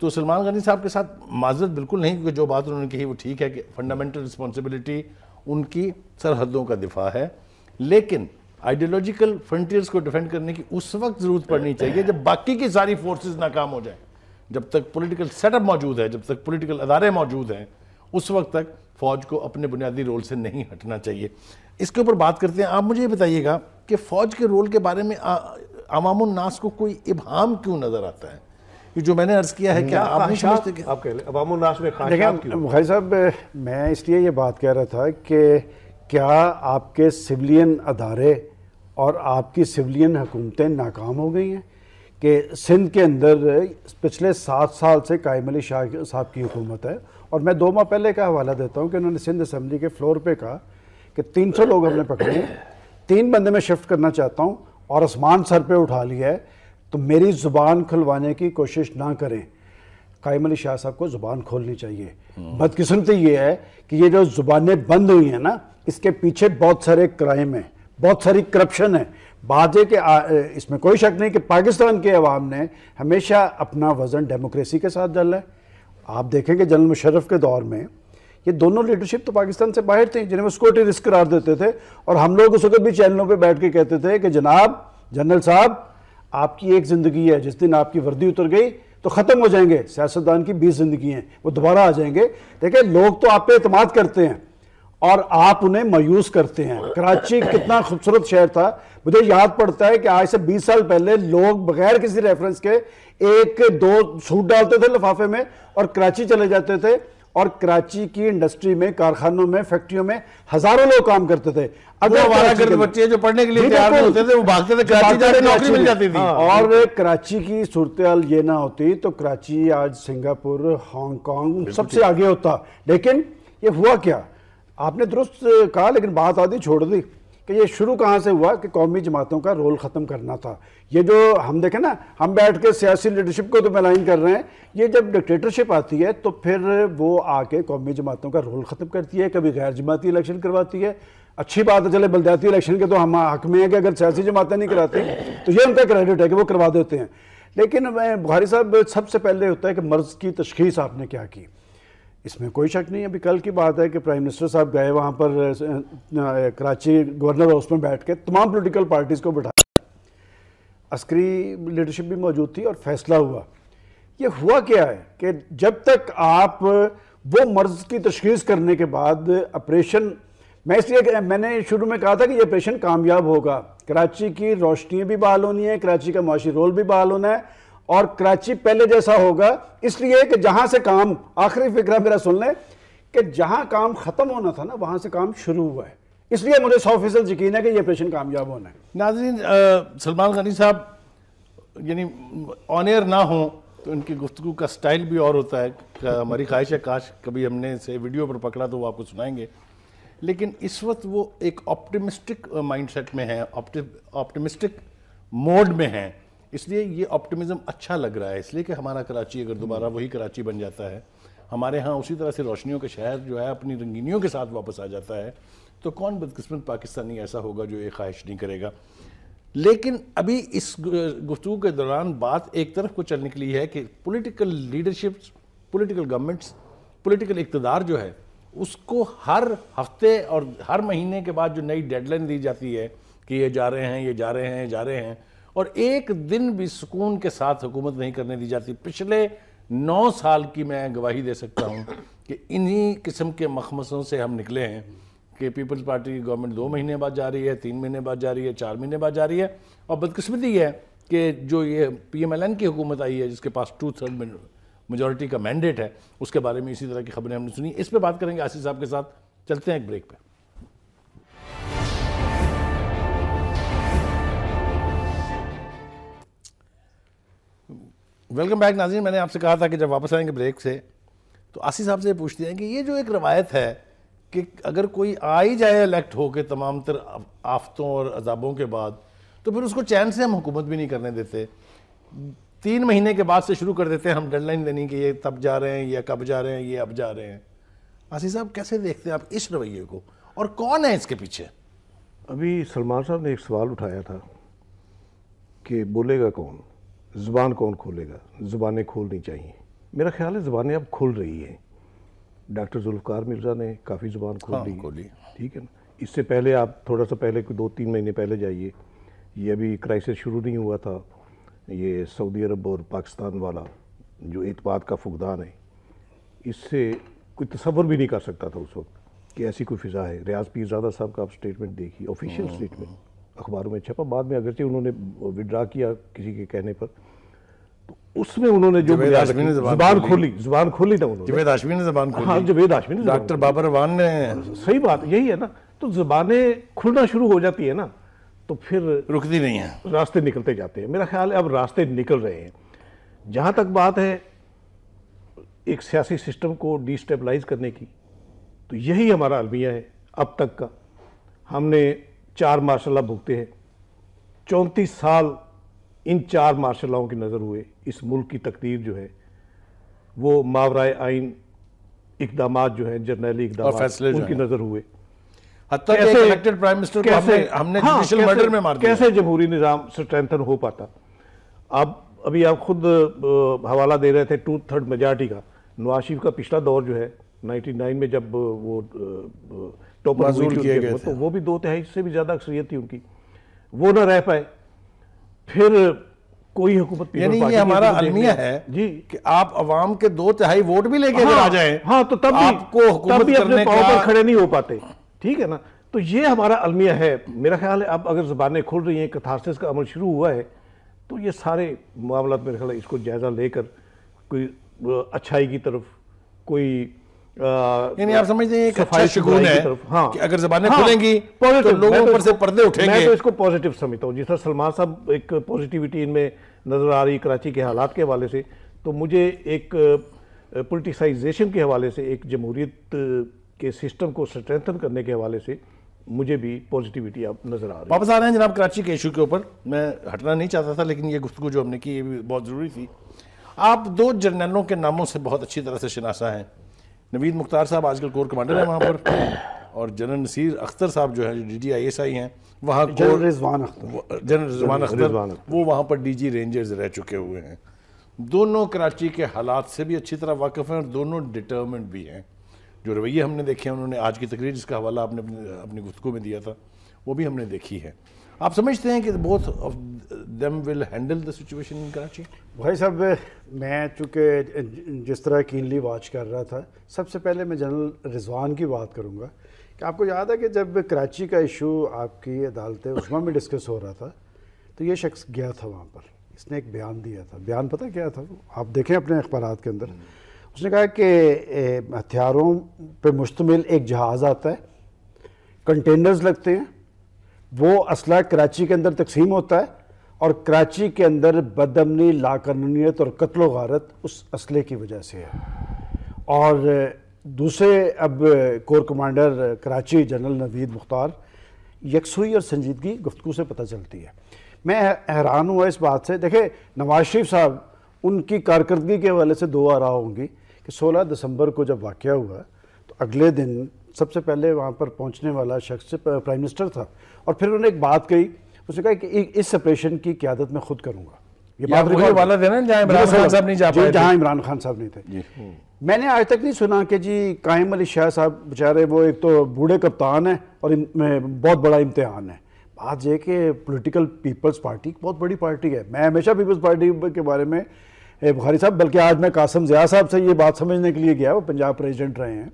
तो सलमान गनी साहब के साथ माजरत बिल्कुल नहीं क्योंकि जो बात उन्होंने कही वो ठीक है कि फंडामेंटल रिस्पॉन्सिबिलिटी उनकी सरहदों का दिफा है लेकिन आइडियोलॉजिकल फ्रंटियर्स को डिफेंड करने की उस वक्त जरूरत पड़नी चाहिए जब बाकी की सारी फोर्सेस नाकाम हो जाए जब तक पॉलिटिकल सेटअप मौजूद है जब तक पॉलिटिकल अदारे मौजूद हैं उस वक्त तक फ़ौज को अपने बुनियादी रोल से नहीं हटना चाहिए इसके ऊपर बात करते हैं आप मुझे ये बताइएगा कि फ़ौज के रोल के बारे में अवामनास को कोई इबहम क्यों नज़र आता है ये जो मैंने अर्ज़ किया है क्या आप नहीं समझते
कि अवामनास में भाई
साहब
मैं इसलिए ये बात कह रहा था कि क्या आपके सिविलियन अदारे और आपकी सिविलियन हुकूमतें नाकाम हो गई हैं कि सिंध के अंदर पिछले सात साल से कायम अली शाह साहब की हुकूमत है और मैं दो माह पहले का हवाला देता हूँ कि उन्होंने सिंध असम्बली के फ्लोर पर कहा कि तीन सौ लोग हमने पकड़े हैं तीन बंदे में शिफ्ट करना चाहता हूँ और आसमान सर पर उठा लिया है तो मेरी ज़ुबान खुलवाने की कोशिश ना करें कायम अली शाह साहब को ज़ुबान खोलनी चाहिए हम्म। बदकिस्मती ये है कि ये जो ज़ुबानें बंद हुई हैं ना इसके पीछे बहुत सारे क्राइम हैं बहुत सारी करप्शन है बाजे के कि इसमें कोई शक नहीं कि पाकिस्तान के अवाम ने हमेशा अपना वज़न डेमोक्रेसी के साथ डाला है आप देखें कि जनरल मुशरफ के दौर में ये दोनों लीडरशिप तो पाकिस्तान से बाहर थी जिन्हें वो सिक्योरिटी रिस्क करार देते थे और हम लोग उस वक्त भी चैनलों पर बैठ के कहते थे कि जनाब जनरल साहब आपकी एक ज़िंदगी है जिस दिन आपकी वर्दी उतर गई तो ख़त्म हो जाएंगे सियासतदान की बीस ज़िंदगी हैं वो दोबारा आ जाएंगे देखिए लोग तो आप पे अतमाद करते हैं और आप उन्हें मायूस करते हैं कराची कितना खूबसूरत शहर था मुझे याद पड़ता है कि आज से 20 साल पहले लोग बगैर किसी रेफरेंस के एक दो सूट डालते थे लिफाफे में और कराची चले जाते थे और कराची की इंडस्ट्री में कारखानों में फैक्ट्रियों में हजारों लोग काम करते थे बच्चे जो
पढ़ने के लिए तैयार होते थे वो भागते थे कराची नौकरी मिल जाती थी और
कराची की सूरत ये ना होती तो कराची आज सिंगापुर हांगकांग सबसे आगे होता लेकिन ये हुआ क्या आपने दुरुस्त कहा लेकिन बात आधी छोड़ दी कि ये शुरू कहाँ से हुआ कि कौमी जमातों का रोल ख़त्म करना था ये जो हम देखें ना हम बैठ के सियासी लीडरशिप को तो मेलाइन कर रहे हैं ये जब डिक्टेटरशिप आती है तो फिर वो आके कौमी जमातों का रोल ख़त्म करती है कभी गैर जमाती इलेक्शन करवाती है अच्छी बात है चले बलदाती इलेक्शन के तो हम हक में है कि अगर सियासी जमातें नहीं कराती तो ये उनका क्रेडिट है कि वो करवा देते हैं लेकिन बुखारी साहब सबसे पहले होता है कि मर्ज़ की तशखीस आपने क्या की इसमें कोई शक नहीं अभी कल की बात है कि प्राइम मिनिस्टर साहब गए वहाँ पर कराची गवर्नर हाउस में बैठ के तमाम पोलिटिकल पार्टीज़ को बैठाया अस्करी लीडरशिप भी मौजूद थी और फैसला हुआ ये हुआ क्या है कि जब तक आप वो मर्ज की तशखीस करने के बाद ऑपरेशन मैं इसलिए मैंने शुरू में कहा था कि ये ऑपरेशन कामयाब होगा कराची की रोशनी भी बहाल होनी है कराची का मुआशी रोल भी बहाल होना है और कराची पहले जैसा होगा इसलिए कि जहां से काम आखिरी फिक्र मेरा सुन लें कि जहां काम खत्म होना था ना वहां से काम शुरू हुआ है इसलिए मुझे सौ फीसद यकीन है कि ये ऑपरेशन कामयाब होना
है नाजरीन सलमान गनी साहब यानी ऑनियर ना हो तो इनकी गुफ्तु का स्टाइल भी और होता है हमारी ख्वाहिश है काश कभी हमने इसे वीडियो पर पकड़ा तो वो आपको सुनाएंगे लेकिन इस वक्त वो एक ऑप्टिमिस्टिक माइंडसेट में है ऑप्टिमिस्टिक मोड में हैं इसलिए ये ऑप्टिमिज्म अच्छा लग रहा है इसलिए कि हमारा कराची अगर दोबारा वही कराची बन जाता है हमारे यहाँ उसी तरह से रोशनियों का शहर जो है अपनी रंगीनियों के साथ वापस आ जाता है तो कौन बदकस्मत पाकिस्तानी ऐसा होगा जो ये ख्वाहिश नहीं करेगा लेकिन अभी इस गुफ्तु के दौरान बात एक तरफ को चलने के लिए है कि political leadership political governments political इकतदार जो है उसको हर हफ्ते और हर महीने के बाद जो नई डेडलाइन दी जाती है कि ये जा रहे हैं ये जा रहे हैं ये जा रहे हैं और एक दिन भी सुकून के साथ हुकूमत नहीं करने दी जाती पिछले नौ साल की मैं गवाही दे सकता हूँ कि इन्हीं किस्म के मखमसों से हम निकले हैं कि पीपल्स पार्टी की गवर्नमेंट दो महीने बाद जा रही है तीन महीने बाद जा रही है चार महीने बाद जा रही है और बदकस्मती है कि जो ये पीएमएलएन की हुकूमत आई है जिसके पास टू थर्ड मेजोरिटी का मैंडेट है उसके बारे में इसी तरह की खबरें हमने सुनी इस पर बात करेंगे आसिफ साहब के साथ चलते हैं एक ब्रेक पर वेलकम बैक नाजीन मैंने आपसे कहा था कि जब वापस आएंगे ब्रेक से तो आसी साहब से पूछते हैं कि ये जो एक रवायत है कि अगर कोई आ ही जाए इलेक्ट होकर तमाम तर आफतों और अजाबों के बाद तो फिर उसको चैन से हम हुकूमत भी नहीं करने देते तीन महीने के बाद से शुरू कर देते हैं हम डेडलाइन देनी कि ये तब जा रहे हैं ये कब जा रहे हैं ये अब जा रहे हैं
आसी साहब कैसे देखते हैं आप इस रवैये को और कौन है इसके पीछे अभी सलमान साहब ने एक सवाल उठाया था कि बोलेगा कौन ज़ुबान कौन खोलेगा ज़ुबानें खोलनी चाहिए मेरा ख्याल है ज़ुबानें अब खुल रही हैं डॉक्टर जुल्फ़ार मिर्ज़ा ने काफ़ी ज़ुबान खोल हाँ, खोली ठीक है ना इससे पहले आप थोड़ा सा पहले दो तीन महीने पहले जाइए ये अभी क्राइसिस शुरू नहीं हुआ था ये सऊदी अरब और पाकिस्तान वाला जो एतबाद का फुकदान है इससे कोई तस्वर भी नहीं कर सकता था उस वक्त कि ऐसी कोई फ़िज़ा है रियाज पीरजादा साहब का आप स्टेटमेंट देखिए ऑफिशियल स्टेटमेंट हाँ, अखबारों में छपा बाद में अगरचे उन्होंने विड्रा किया किसी के कहने पर तो उसमें उन्होंने जो जुबान खोली जुबान खोली ना उन्होंने जवेद आशमी ने जबान खोली हाँ जवेद आशमी ने डॉक्टर बाबर वान ने सही बात यही है ना तो जुबानें खुलना शुरू हो जाती है ना तो फिर रुकती नहीं है रास्ते निकलते जाते हैं मेरा ख्याल है अब रास्ते निकल रहे हैं जहाँ तक बात है एक सियासी सिस्टम को डिस्टेबलाइज करने की तो यही हमारा अलमिया है अब तक का हमने चार मार्शल ला भुगते हैं चौंतीस साल इन चार मार्शल लाओं की नज़र हुए इस मुल्क की तकदीर जो है वो मावराए आइन इकदाम जो है जर्नैली इकदाम फैसले उनकी नज़र हुए कैसे, हाँ, जमहूरी निज़ाम स्ट्रेंथन हो पाता अब अभी आप खुद हवाला दे रहे थे टू थर्ड मेजार्टी का नवाज शरीफ का पिछला दौर जो है 99 में जब वो टोपर मजूर किए गए तो वो भी दो तिहाई तो से भी ज़्यादा अक्सरियत थी उनकी वो ना रह पाए फिर कोई हुकूमत यानी ये हमारा अलमिया है जी कि आप अवाम के दो तिहाई वोट भी लेके हाँ, आ जाए हाँ तो तब आपको तब भी अपने पाँव पर खड़े नहीं हो पाते ठीक है ना तो ये हमारा अलमिया है मेरा ख्याल है अब अगर जबानें खुल रही हैं कथारसिस का अमल शुरू हुआ है तो ये सारे मामला मेरे ख्याल इसको जायज़ा लेकर कोई अच्छाई की तरफ कोई यानी आप समझते हैं सफाई अच्छा सुकून है हाँ कि अगर जबानें हाँ, खुलेंगी तो लोगों तो ऊपर से पर्दे उठेंगे मैं तो इसको पॉजिटिव समझता हूँ जिस तरह सलमान साहब एक पॉजिटिविटी इनमें नज़र आ रही कराची के हालात के हवाले से तो मुझे एक पोलिटिसाइजेशन के हवाले से एक जमहूरीत के सिस्टम को स्ट्रेंथन करने के हवाले से मुझे भी पॉजिटिविटी आप नज़र आ रही वापस आ
रहे हैं जनाब कराची के इशू के ऊपर मैं हटना नहीं चाहता था लेकिन ये गुफ्तु जो हमने की ये भी बहुत ज़रूरी थी आप दो जर्नलों के नामों से बहुत अच्छी तरह से शनासा हैं नवीद मुख्तार साहब आजकल कोर कमांडर हैं वहाँ पर और जनरल नसीर अख्तर साहब जो हैं D G I S I हैं वहाँ जनरल
रिजवान अख्तर जनरल रिजवान
अख्तर वो वहाँ पर डी जी रेंजर्स रह चुके हुए हैं दोनों कराची के हालात से भी अच्छी तरह वाकफ़ हैं और दोनों डिटर्मेंट भी हैं जो रवैये हमने देखे हैं उन्होंने आज की तकरीर जिसका हवाला आपने अपनी गुफ्तु में दिया था वो भी हमने देखी है आप समझते हैं कि both of them will handle the situation in Karachi भाई साहब मैं चूँकि
जिस तरह कीनली वॉच कर रहा था सबसे पहले मैं जनरल रिजवान की बात करूँगा कि आपको याद है कि जब कराची का इशू आपकी अदालत उसमें में डिस्कस हो रहा था तो ये शख्स गया था वहाँ पर इसने एक बयान दिया था बयान पता क्या था आप देखें अपने अखबार के अंदर उसने कहा कि हथियारों पर मुश्तमिल एक जहाज़ आता है कंटेनर्स लगते हैं वो असला कराची के अंदर तकसीम होता है और कराची के अंदर बदमनी लाकानूनीत और कत्ल वारत उस असले की वजह से है और दूसरे अब core commander Karachi general Naveed Mukhtar यकसुई और संजीदगी गुफ्तु से पता चलती है मैं हैरान हुआ इस बात से देखे नवाज शरीफ साहब उनकी कारकर्दगी के हवाले से दो आ रहा होंगी कि 16 दिसंबर को जब वाक़ हुआ तो अगले दिन सबसे पहले वहाँ पर पहुँचने वाला शख्स प्राइम मिनिस्टर था और फिर उन्होंने एक बात कही उसने कहा कि इस सेपरेशन की क्यादत मैं खुद करूँगा ये बात वाला देना जहाँ इमरान खान साहब नहीं जा पाए जहाँ इमरान खान साहब नहीं थे मैंने आज तक नहीं सुना कि जी कायम अली शाह साहब बेचारे वो एक तो बूढ़े कप्तान हैं और बहुत बड़ा इम्तहान है बात यह कि पॉलिटिकल पीपल्स पार्टी बहुत बड़ी पार्टी है मैं हमेशा पीपल्स पार्टी के बारे में बुखारी साहब बल्कि आज मैं कासम जया साहब से ये बात समझने के लिए गया वो पंजाब प्रेसिडेंट रहे हैं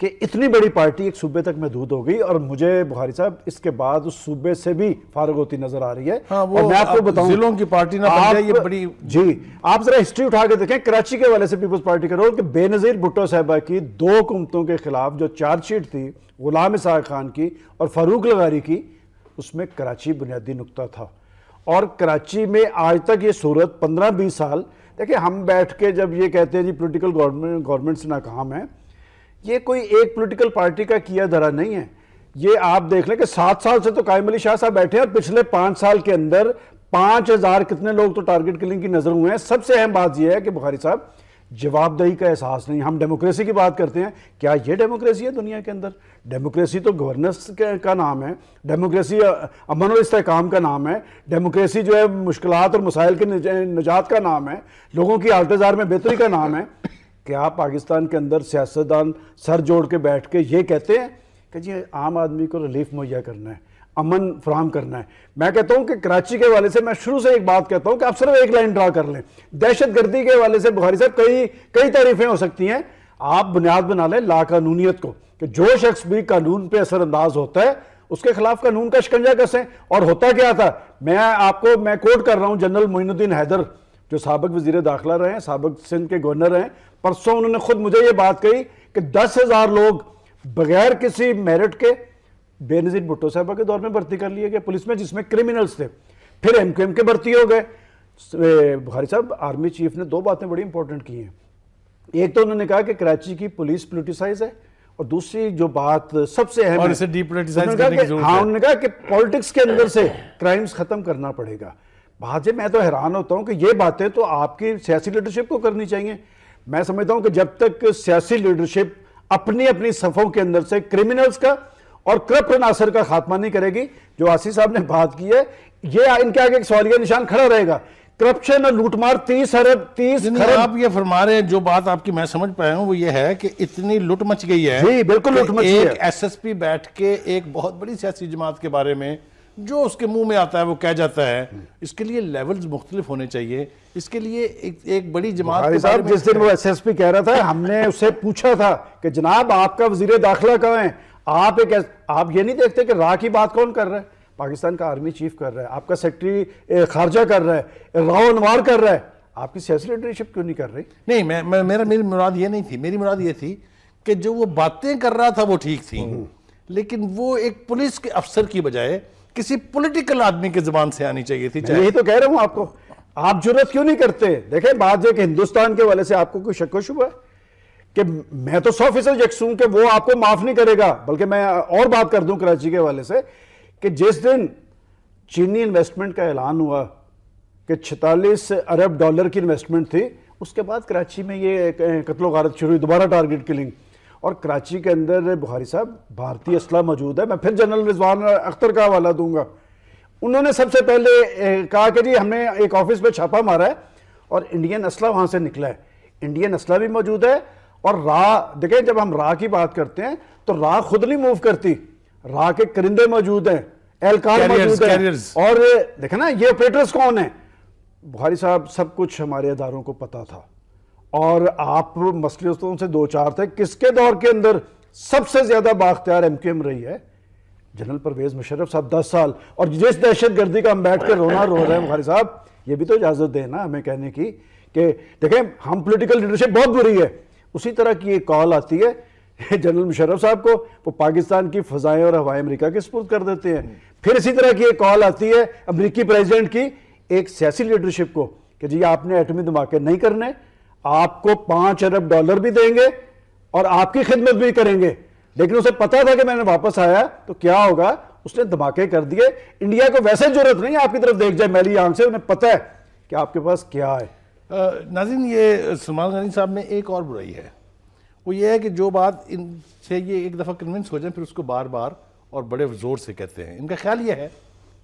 कि इतनी बड़ी पार्टी एक सूबे तक महदूद हो गई और मुझे बुहारी साहब इसके बाद उस सूबे से भी फारग होती नजर आ रही है हाँ, वो और मैं आपको बताऊं जिलों की पार्टी ना आप, ये बड़ी जी आप जरा हिस्ट्री उठा के देखें कराची के वाले से पीपल्स पार्टी का रोल कि बेनजीर भुट्टो साहबा की दो हुकूमतों के खिलाफ जो चार्जशीट थी गुलाम इसहा खान की और फारूक लगारी की उसमें कराची बुनियादी नुकता था और कराची में आज तक ये सूरत पंद्रह बीस साल देखिए हम बैठ के जब ये कहते हैं जी पोलिटिकल गवर्नमेंट से नाकाम है ये कोई एक पॉलिटिकल पार्टी का किया धरा नहीं है ये आप देख लें कि सात साल से तो कायम अली शाह साहब बैठे हैं और पिछले पांच साल के अंदर पांच हज़ार कितने लोग तो टारगेट किलिंग की नज़र हुए हैं सबसे अहम बात यह है कि बुखारी साहब जवाबदेही का एहसास नहीं हम डेमोक्रेसी की बात करते हैं क्या ये डेमोक्रेसी है दुनिया के अंदर डेमोक्रेसी तो गवर्नेंस का नाम है डेमोक्रेसी अमन और इस्तेकाम का नाम है डेमोक्रेसी जो है मुश्किल और मसाइल के निजात का नाम है लोगों की आल्टजार में बेहतरी का नाम है क्या पाकिस्तान के अंदर सियासतदान सर जोड़ के बैठ के ये कहते हैं कि जी आम आदमी को रिलीफ मुहैया करना है अमन फ्राहम करना है मैं कहता हूँ कि कराची के वाले से मैं शुरू से एक बात कहता हूँ कि आप सिर्फ एक लाइन ड्रा कर लें दहशत गर्दी के वाले से बुखारी साहब कई कई तारीफें हो सकती हैं आप बुनियाद बना लें लाकानूनीत को कि जो शख्स भी कानून पर असरअंदाज होता है उसके खिलाफ कानून का शिकंजा कसें और होता क्या था मैं आपको मैं कोट कर रहा हूँ जनरल मोइनुद्दीन हैदर जो सबक वजीर दाखिला रहे हैं सबक सिंध के गवर्नर हैं परसों उन्होंने खुद मुझे ये बात कही कि दस हज़ार लोग बगैर किसी मेरिट के बेनज़ीर भुट्टो साहबा के दौर में भर्ती कर लिए गए पुलिस में जिसमें क्रिमिनल्स थे फिर एम के भर्ती हो गए बुखारी साहब आर्मी चीफ ने दो बातें बड़ी इंपॉर्टेंट की हैं एक तो उन्होंने कहा कि कराची की पुलिस पोलिटिसाइज है और दूसरी जो बात सबसे अहम हाँ उन्होंने कहा कि पॉलिटिक्स के अंदर से क्राइम्स खत्म करना पड़ेगा बात मैं तो हैरान होता हूं कि ये बातें तो आपकी सियासी लीडरशिप को करनी चाहिए मैं समझता हूं कि जब तक सियासी लीडरशिप अपनी अपनी सफों के अंदर से क्रिमिनल्स का और करप्ट नासर का खात्मा नहीं करेगी जो आसिफ साहब ने बात की है ये इनके
आगे एक सवालिया निशान खड़ा रहेगा करप्शन और लूटमार तीस अरब तीस खरब आप ये फरमा रहे हैं जो बात आपकी मैं समझ पाया हूँ वो ये है कि इतनी लूट मच गई है जी बिल्कुल लूट मच गई है एसएसपी बैठ के एक बहुत बड़ी सियासी जमात के बारे में जो उसके मुंह में आता है वो कह जाता है इसके लिए लेवल्स मुख्तलिफ होने चाहिए इसके लिए एक, एक बड़ी जमात साहब जिस दिन वो
एसएसपी कह रहा था हमने उससे पूछा था कि जनाब आपका वजीर दाखिला कहाँ है आप एक आप ये नहीं देखते कि राह की बात कौन कर रहा है पाकिस्तान का आर्मी चीफ कर रहा है आपका सेक्रेटरी
खारजा कर रहा है राव अनवार कर रहा है आपकी सियासी लीडरशिप क्यों नहीं कर रही नहीं मैं, मैं मेरा मेरी मुराद ये नहीं थी मेरी मुराद ये थी कि जो वो बातें कर रहा था वो ठीक थी हम्म। लेकिन वो एक पुलिस के अफसर की बजाय किसी पॉलिटिकल आदमी की जबान से आनी चाहिए थी यही तो कह रहा हूं आपको आप जरूरत क्यों नहीं करते देखे बात यह कि हिंदुस्तान के वाले से आपको
कोई शक शुभ है कि मैं तो सौ फीसद यकसूं कि वो आपको माफ नहीं करेगा बल्कि मैं और बात कर दूं कराची के वाले से कि जिस दिन चीनी इन्वेस्टमेंट का ऐलान हुआ कि छतालीस अरब डॉलर की इन्वेस्टमेंट थी उसके बाद कराची में ये कत्लो गारत शुरू हुई दोबारा टारगेट किलिंग और कराची के अंदर बुहारी साहब भारतीय असला मौजूद है मैं फिर जनरल रिजवान अख्तर का हवाला दूंगा उन्होंने सबसे पहले कहा कि जी हमने एक ऑफिस में छापा मारा है और इंडियन असला वहाँ से निकला है इंडियन असला भी मौजूद है और रा देखें जब हम रा की बात करते हैं तो रा खुद नहीं मूव करती रा के करिंदे मौजूद हैं एहलकार मौजूद हैं और देखे ना ये ऑपरेटर्स कौन है बुहारी साहब सब कुछ हमारे अदारों को पता था और आप मसलियतों से दो चार थे किसके दौर के अंदर सबसे ज्यादा बाख्तियार एम क्यू एम रही है जनरल परवेज मुशरफ साहब दस साल और जिस दहशत गर्दी का हम बैठ कर रोना रो रहे हैं बुखारी साहब ये भी तो इजाज़त दें ना हमें कहने की कि देखें हम पोलिटिकल लीडरशिप बहुत बुरी है उसी तरह की एक कॉल आती है जनरल मुशरफ साहब को वो पाकिस्तान की फ़जाएँ और हवाएं अमरीका के सपुर्द कर देते हैं फिर इसी तरह की एक कॉल आती है अमरीकी प्रेजिडेंट की एक सियासी लीडरशिप को कि जी आपने एटमी धमाके नहीं करने आपको पांच अरब डॉलर भी देंगे और आपकी खिदमत भी करेंगे लेकिन उसे पता था कि मैंने वापस आया तो क्या होगा उसने धमाके कर दिए इंडिया को वैसे जरूरत नहीं आपकी तरफ देख जाए
मैली आंख से उन्हें पता है कि आपके पास क्या है नाजिन ये सलमान गनी साहब में एक और बुराई है वो ये है कि जो बात इनसे ये एक दफ़ा कन्विंस हो जाए फिर उसको बार बार और बड़े ज़ोर से कहते हैं इनका ख्याल ये है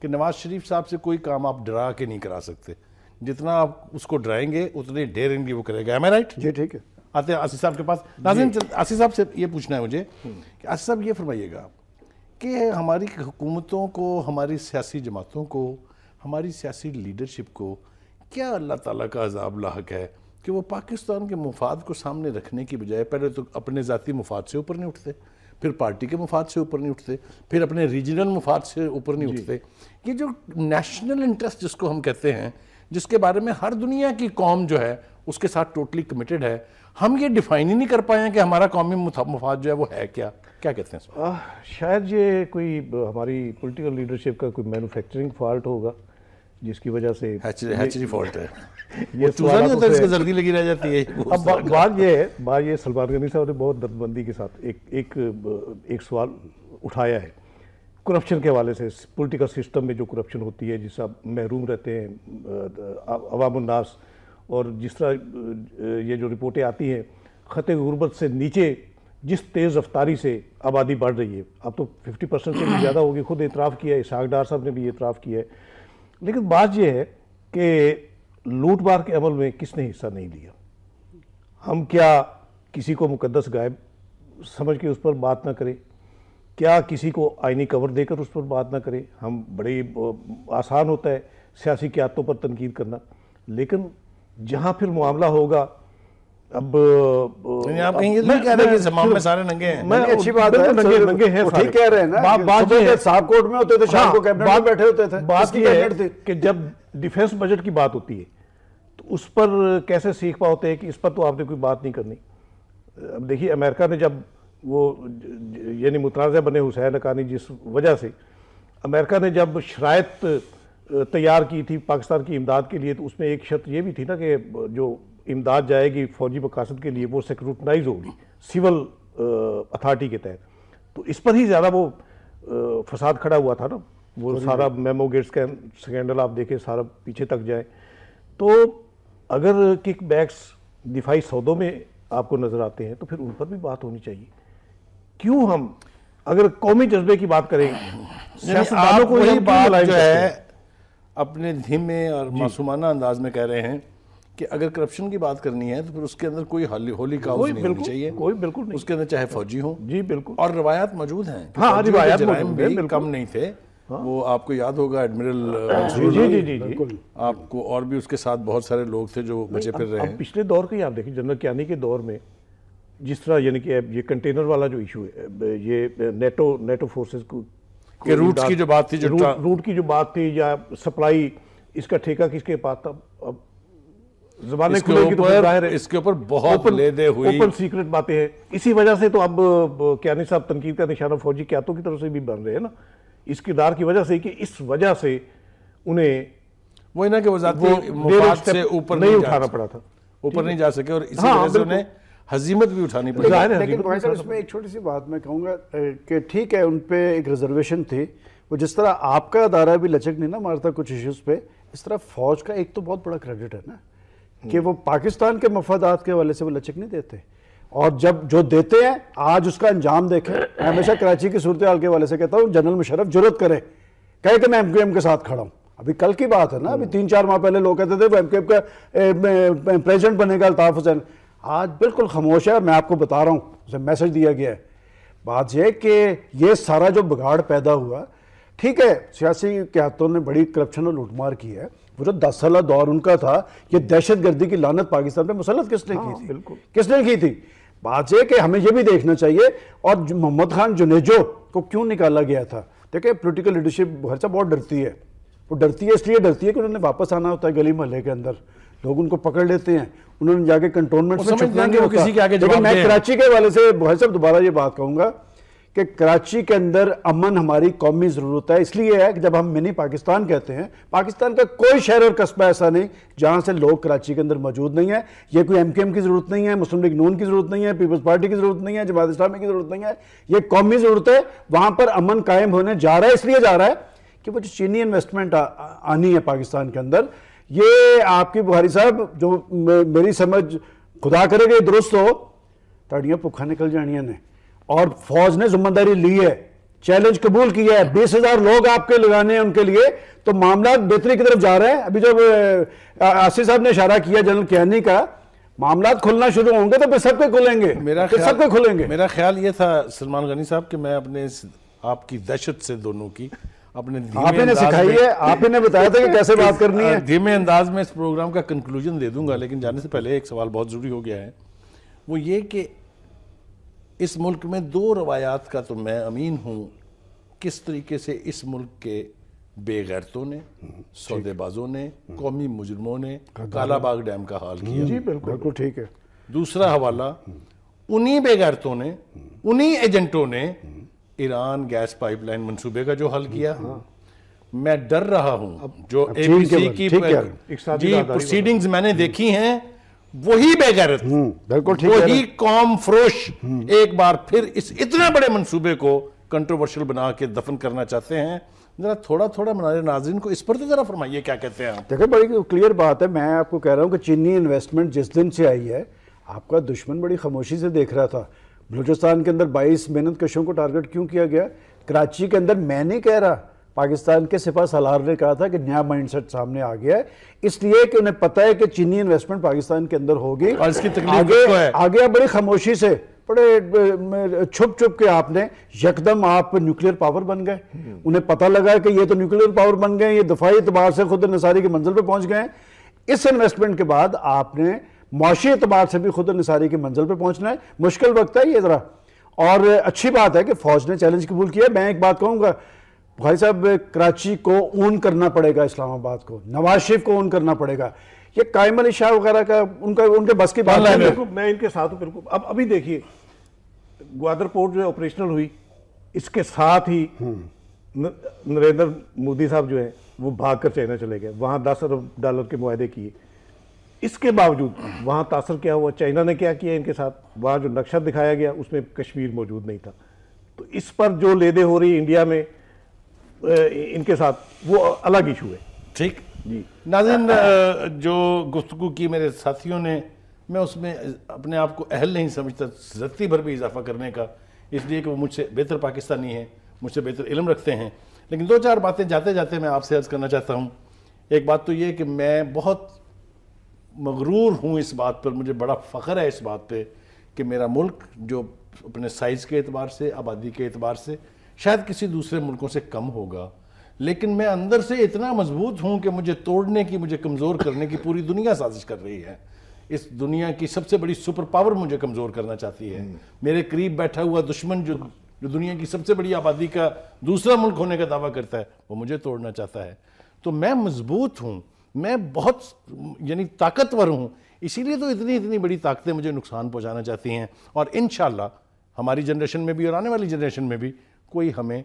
कि नवाज शरीफ साहब से कोई काम आप डरा के नहीं करा सकते जितना आप उसको डराएंगे उतनी डेर इनकी वो करेगा एम राइट जी ठीक है आते हैं आशीष साहब के पास नाजिन आशीष साहब से ये पूछना है मुझे कि आशीष साहब ये फरमाइएगा कि हमारी हुकूमतों को हमारी सियासी जमातों को हमारी सियासी लीडरशिप को क्या अल्लाह ताला का अजाब लाक है कि वो पाकिस्तान के मुफाद को सामने रखने की बजाय पहले तो अपने ज़ाती मुफाद से ऊपर नहीं उठते फिर पार्टी के मुफाद से ऊपर नहीं उठते फिर अपने रीजनल मुफाद से ऊपर नहीं उठते ये जो नेशनल इंटरेस्ट जिसको हम कहते हैं जिसके बारे में हर दुनिया की कौम जो है उसके साथ टोटली कमिटेड है हम ये डिफाइन ही नहीं कर पाए हैं कि हमारा कौमी मफाद जो है वो है क्या क्या कहते हैं
आ, शायद ये कोई हमारी पॉलिटिकल लीडरशिप का कोई मैन्युफैक्चरिंग फॉल्ट होगा जिसकी वजह से हैचरी फॉल्ट है ये लगी रह जाती है अब बात ये है बात ये सलमान गनी साहब ने बहुत दर्दबंदी के साथ एक एक एक सवाल उठाया है करप्शन के हवाले से पॉलिटिकल सिस्टम में जो करप्शन होती है जिस महरूम रहते हैं अवामनास और जिस तरह ये जो रिपोर्टें आती हैं ख़त गुरबत से नीचे जिस तेज़ रफ्तारी से आबादी बढ़ रही है अब तो 50 परसेंट से भी ज़्यादा होगी खुद इतराफ़ किया है इसहाक डार साहब ने भी इतराफ़ किया है लेकिन बात यह है कि लूट के अमल में किसने हिस्सा नहीं लिया हम क्या किसी को मुकदस गायब समझ के उस पर बात ना करें क्या किसी को आईनी कवर देकर उस पर बात ना करें हम बड़े आसान होता है सियासी क्यातों पर तनकीद करना लेकिन जहाँ फिर मामला होगा अब आप कहेंगे नहीं तो कह रहे कि में सारे नंगे हैं मैं अच्छी बात है नंगे नंगे हैं ठीक कह रहे हैं ना बात जो है साहब कोर्ट में होते थे शाम हाँ, को कैबिनेट में बैठे होते थे बात की है कि जब डिफेंस बजट की बात होती है तो उस पर कैसे सीख पाते हैं कि इस पर तो आपने कोई बात नहीं करनी अब देखिए अमेरिका ने जब वो यानी मुतनाज़ बने हुसैन अकानी जिस वजह से अमेरिका ने जब शरात तैयार की थी पाकिस्तान की इमदाद के लिए तो उसमें एक शर्त ये भी थी ना कि जो इमदाद जाएगी फौजी मकासद के लिए वो सेक्रूटनाइज होगी सिविल अथॉरिटी के तहत तो इस पर ही ज़्यादा वो फसाद खड़ा हुआ था ना वो सारा मेमोगेट्स का स्कैंडल आप देखें सारा पीछे तक जाए तो अगर किक बैक्स दिफाई सौदों में आपको नज़र आते हैं तो फिर उन पर भी बात होनी चाहिए क्यों हम अगर कौमी जज्बे की बात करें सियासतदानों को ये बात जो है अपने
धीमे और मासूमाना अंदाज में कह रहे हैं कि अगर करप्शन की बात करनी है तो फिर उसके अंदर कोई होली होली का नहीं होनी चाहिए कोई बिल्कुल नहीं उसके अंदर चाहे फौजी हो जी बिल्कुल और रवायत मौजूद हैं हाँ, हाँ रिवायत तो भी कम नहीं थे हाँ? वो आपको याद होगा एडमिरल uh, जी जी जी, जी, आपको और भी उसके साथ बहुत सारे लोग थे जो बचे फिर रहे हैं
पिछले दौर के आप देखिए जनरल कियानी के दौर में जिस तरह यानी कि ये कंटेनर वाला जो इशू है ये नेटो नेटो फोर्सेस को के रूट की जो बात थी जो रूट, रूट की जो बात थी या सप्लाई इसका ठेका किसके पास था अब जबान इसके तो ऊपर तो इसके ऊपर बहुत ओपन, लेदे हुई ओपन सीक्रेट बातें हैं इसी वजह से तो अब क्यानी साहब तनकीद का निशाना फौजी क्यातों की तरफ से भी बन रहे हैं ना इस किरदार की वजह से कि इस वजह से उन्हें वो ना कि वजात से ऊपर नहीं उठाना पड़ा था ऊपर नहीं जा सके और इसी हाँ, वजह से
उन्हें हजीमत भी उठानी पड़ेगी लेकिन
एक छोटी सी बात मैं कहूँगा कि ठीक है उन पर एक रिजर्वेशन थी वो जिस तरह आपका अदारा भी लचक नहीं ना मारता कुछ इश्यूज़ पे इस तरह फ़ौज का एक तो बहुत बड़ा क्रेडिट है ना कि हम्म। वो पाकिस्तान के मफादात के हवाले से वो लचक नहीं देते और जब जो देते हैं आज उसका अंजाम देखें मैं हमेशा कराची की सूरत हाल के हवाले से कहता हूँ जनरल मुशरफ जरूरत करे कहे कि मैं एम के साथ खड़ा हूँ अभी कल की बात है ना अभी हम्म। तीन चार माह पहले लोग कहते थे वो एम के प्रेजिडेंट बनेगा अल्ताफ़ हुसैन आज बिल्कुल खामोश है मैं आपको बता रहा हूँ उसे मैसेज दिया गया है बात यह कि ये सारा जो बिगाड़ पैदा हुआ ठीक है सियासी क्यातों ने बड़ी करप्शन और लूटमार की है वो जो दस साल दौर उनका था ये दहशत गर्दी की लानत पाकिस्तान में मुसलत किसने हाँ, की थी बिल्कुल किसने की थी बात यह कि हमें यह भी देखना चाहिए और मोहम्मद खान जुनेजो को क्यों निकाला गया था देखिए पोलिटिकल लीडरशिप हर बहुत डरती है वो डरती है इसलिए डरती है कि उन्होंने वापस आना होता है गली मोहल्ले के अंदर लोग उनको पकड़ लेते हैं उन्होंने जाके कंटोनमेंट में किसी के आगे लेकिन मैं कराची के वाले से भाई साहब दोबारा ये बात कहूंगा कि कराची के अंदर अमन हमारी कौमी ज़रूरत है इसलिए है कि जब हम मिनी पाकिस्तान कहते हैं पाकिस्तान का कोई शहर और कस्बा ऐसा नहीं जहां से लोग कराची के अंदर मौजूद नहीं है ये कोई एम की ज़रूरत नहीं है मुस्लिम लीग नून की ज़रूरत नहीं है पीपल्स पार्टी की ज़रूरत नहीं है जमात इस्लामी की ज़रूरत नहीं है ये कौमी ज़रूरत है वहां पर अमन कायम होने जा रहा है इसलिए जा रहा है कि वो जो चीनी इन्वेस्टमेंट आनी है पाकिस्तान के अंदर ये आपकी बुखारी साहब जो मेरी समझ खुदा करेगा दुरुस्त हो ताड़ियाँ भुखा निकल जानिया ने और फौज ने जिम्मेदारी ली है चैलेंज कबूल किया है बीस हजार लोग आपके लगाने हैं उनके लिए तो मामला बेहतरी की तरफ जा रहा है अभी जब आसिफ साहब ने इशारा किया जनरल कियानी का मामला खुलना शुरू होंगे तो फिर सबके खुलेंगे
मेरा फिर सबके खुलेंगे मेरा ख्याल ये था सलमान गनी साहब कि मैं अपने आपकी दहशत से दोनों की अपने आपने सिखाई है आपने बताया था कि कैसे बात करनी है धीमे अंदाज में इस प्रोग्राम का कंक्लूजन दे दूंगा लेकिन जाने से पहले एक सवाल बहुत ज़रूरी हो गया है वो ये कि इस मुल्क में दो रवायात का तो मैं अमीन हूँ किस तरीके से इस मुल्क के बेगैरतों ने हम्म, सौदेबाजों ने हम्म। कौमी मुजरमों ने कालाबाग डैम का हाल किया जी बिल्कुल ठीक है दूसरा हवाला हम्म। उन्हीं बेगैरतों ने उन्हीं एजेंटों ने ईरान गैस पाइपलाइन मंसूबे का जो हल किया हाँ। मैं डर रहा हूं जो एबीसी की जी प्रोसीडिंग्स मैंने हम्म। देखी हैं वही बेगैरत हम्म, बिल्कुल ठीक वही कॉम फ्रोश हम्म। एक बार फिर इस इतने बड़े मंसूबे को कंट्रोवर्शियल बना के दफन करना चाहते हैं जरा थोड़ा थोड़ा मनारे नाजरन को इस पर तो जरा फरमाइए क्या कहते हैं
देखिए बड़ी क्लियर बात है मैं आपको कह रहा हूँ कि चीनी इन्वेस्टमेंट जिस दिन से आई है आपका दुश्मन बड़ी खामोशी से देख रहा था बलूचिस्तान के अंदर 22 मेहनत कशों को टारगेट क्यों किया गया कराची के अंदर मैं नहीं कह रहा पाकिस्तान के सिपा सलार ने कहा था कि नया माइंडसेट सामने आ गया है इसलिए कि उन्हें पता है कि चीनी इन्वेस्टमेंट पाकिस्तान के अंदर होगी और इसकी आगे आगे बड़ी खामोशी से बड़े छुप छुप के आपने यकदम आप न्यूक्लियर पावर बन गए हम्म। उन्हें पता लगा कि ये तो न्यूक्लियर पावर बन गए ये दफाई एतबार से खुद नसारी की मंजिल पर पहुंच गए इस इन्वेस्टमेंट के बाद आपने मुशी अतबार से भी खुद नसारी की मंजिल पर पहुँचना है मुश्किल वक्त है ये ज़रा और अच्छी बात है कि फ़ौज ने चैलेंज कबूल किया मैं एक बात कहूँगा भाई साहब कराची को ऊन करना पड़ेगा इस्लामाबाद को नवाज शरीफ को ऊन करना पड़ेगा ये कायम अली शाह वगैरह का उनका उनके बस की बात है मैं इनके
साथ हूँ अब अभी देखिए ग्वादर पोर्ट जो ऑपरेशनल हुई इसके साथ ही हम्म। नरेंद्र मोदी साहब जो है वो भाग कर चाइना चले गए वहाँ दस अरब डॉलर के मुआदे किए इसके बावजूद वहाँ तासर क्या हुआ चाइना ने क्या किया इनके साथ वहाँ जो नक्शा दिखाया गया उसमें कश्मीर मौजूद नहीं था तो इस पर जो लेदे हो रही इंडिया में इनके साथ वो अलग इशू है
ठीक जी नाजिन जो गुफ्तु की मेरे साथियों ने मैं उसमें अपने आप को अहल नहीं समझता जत्ती भर भी इजाफा करने का इसलिए कि वो मुझसे बेहतर पाकिस्तानी है मुझसे बेहतर इलम रखते हैं लेकिन दो चार बातें जाते जाते मैं आपसे अर्ज़ करना चाहता हूँ एक बात तो ये कि मैं बहुत मगरूर हूँ इस बात पर मुझे बड़ा फ़ख्र है इस बात पर कि मेरा मुल्क जो अपने साइज़ के अतबार से आबादी के अतबार से शायद किसी दूसरे मुल्कों से कम होगा लेकिन मैं अंदर से इतना मजबूत हूँ कि मुझे तोड़ने की मुझे कमज़ोर करने की पूरी दुनिया साजिश कर रही है इस दुनिया की सबसे बड़ी सुपर पावर मुझे कमज़ोर करना चाहती है हम्म। मेरे करीब बैठा हुआ दुश्मन जो जो दुनिया की सबसे बड़ी आबादी का दूसरा मुल्क होने का दावा करता है वो मुझे तोड़ना चाहता है तो मैं मजबूत हूँ मैं बहुत यानी ताकतवर हूँ इसीलिए तो इतनी इतनी बड़ी ताकतें मुझे नुकसान पहुँचाना चाहती हैं और इन हमारी जनरेशन में भी और आने वाली जनरेशन में भी कोई हमें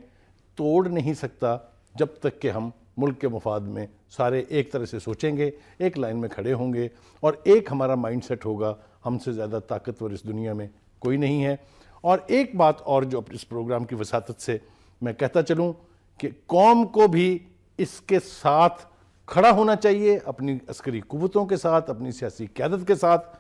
तोड़ नहीं सकता जब तक कि हम मुल्क के मफाद में सारे एक तरह से सोचेंगे एक लाइन में खड़े होंगे और एक हमारा माइंड सेट होगा हमसे ज़्यादा ताकतवर इस दुनिया में कोई नहीं है और एक बात और जो इस प्रोग्राम की वसात से मैं कहता चलूँ कि कौम को भी इसके साथ खड़ा होना चाहिए अपनी अस्करी कुतों के साथ अपनी सियासी क्यादत के साथ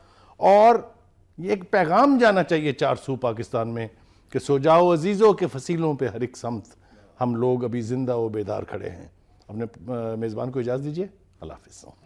और ये एक पैगाम जाना चाहिए चार सू पाकिस्तान में कि सो जाओ अजीज़ों के फसीलों पर हर एक समत हम लोग अभी ज़िंदा व बेदार खड़े हैं अपने मेज़बान को इजाज़त दीजिए अल्लाह हाफ